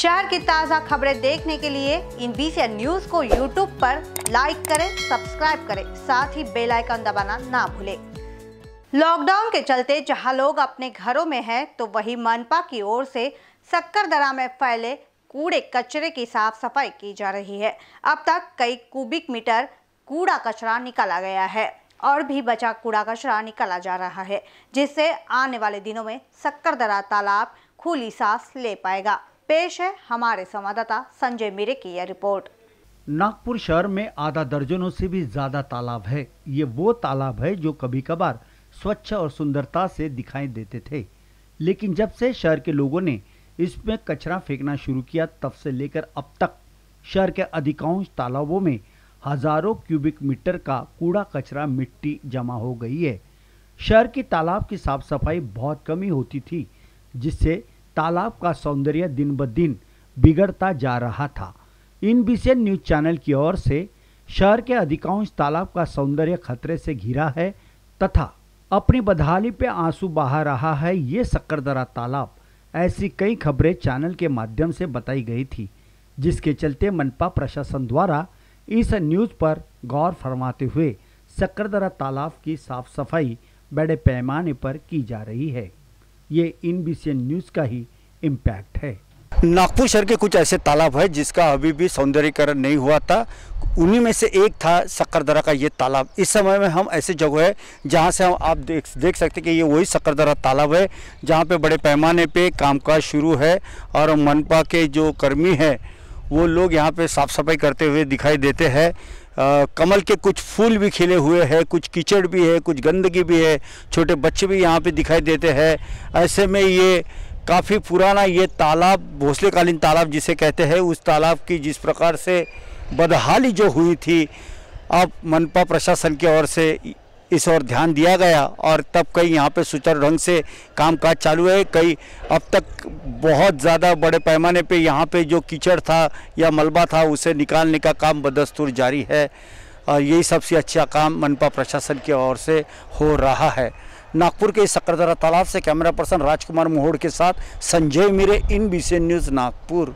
शहर की ताज़ा खबरें देखने के लिए इन बीसी न्यूज को यूट्यूब पर लाइक करें सब्सक्राइब करें साथ ही बेल आइकन दबाना ना भूलें लॉकडाउन के चलते जहां लोग अपने घरों में हैं तो वही मनपा की ओर से दरा में फैले कूड़े कचरे की साफ सफाई की जा रही है अब तक कई क्यूबिक मीटर कूड़ा कचरा निकाला गया है और भी बचा कूड़ा कचरा निकाला जा रहा है जिससे आने वाले दिनों में शक्करदरा तालाब खुली सांस ले पाएगा पेश है हमारे संवाददाता संजय मिरे की यह रिपोर्ट नागपुर शहर में आधा दर्जनों से भी ज्यादा तालाब है ये वो तालाब है जो कभी कभार स्वच्छ और सुंदरता से दिखाई देते थे लेकिन जब से शहर के लोगों ने इसमें कचरा फेंकना शुरू किया तब से लेकर अब तक शहर के अधिकांश तालाबों में हजारों क्यूबिक मीटर का कूड़ा कचरा मिट्टी जमा हो गई है शहर की तालाब की साफ सफाई बहुत कमी होती थी जिससे तालाब का सौंदर्य दिन ब दिन बिगड़ता जा रहा था इन बीसी न्यूज चैनल की ओर से शहर के अधिकांश तालाब का सौंदर्य खतरे से घिरा है तथा अपनी बदहाली पे आंसू बहा रहा है ये सक्करदरा तालाब ऐसी कई खबरें चैनल के माध्यम से बताई गई थी जिसके चलते मनपा प्रशासन द्वारा इस न्यूज़ पर गौर फरमाते हुए सक्करदरा तालाब की साफ सफाई बड़े पैमाने पर की जा रही है ये इन बी न्यूज़ का ही इम्पैक्ट है नागपुर शहर के कुछ ऐसे तालाब है जिसका अभी भी सौंदर्यकरण नहीं हुआ था उन्हीं में से एक था शक्करदरा का ये तालाब इस समय में हम ऐसे जगह है जहाँ से हम आप देख देख सकते कि ये वही शक्करदरा तालाब है जहाँ पे बड़े पैमाने पे कामकाज शुरू है और मनपा के जो कर्मी है वो लोग यहाँ पे साफ़ सफाई करते हुए दिखाई देते हैं आ, कमल के कुछ फूल भी खिले हुए हैं कुछ कीचड़ भी है कुछ गंदगी भी है छोटे बच्चे भी यहाँ पे दिखाई देते हैं ऐसे में ये काफ़ी पुराना ये तालाब भोसलेकालीन तालाब जिसे कहते हैं उस तालाब की जिस प्रकार से बदहाली जो हुई थी अब मनपा प्रशासन की ओर से इस ओर ध्यान दिया गया और तब कई यहाँ पे सुचारू ढंग से कामकाज चालू है कई अब तक बहुत ज़्यादा बड़े पैमाने पे यहाँ पे जो कीचड़ था या मलबा था उसे निकालने का काम बदस्तूर जारी है और यही सबसे अच्छा काम मनपा प्रशासन की ओर से हो रहा है नागपुर के सकरदरा तालाब से कैमरा पर्सन राजकुमार मोहोड़ के साथ Sanjay Meere in B news Nagpur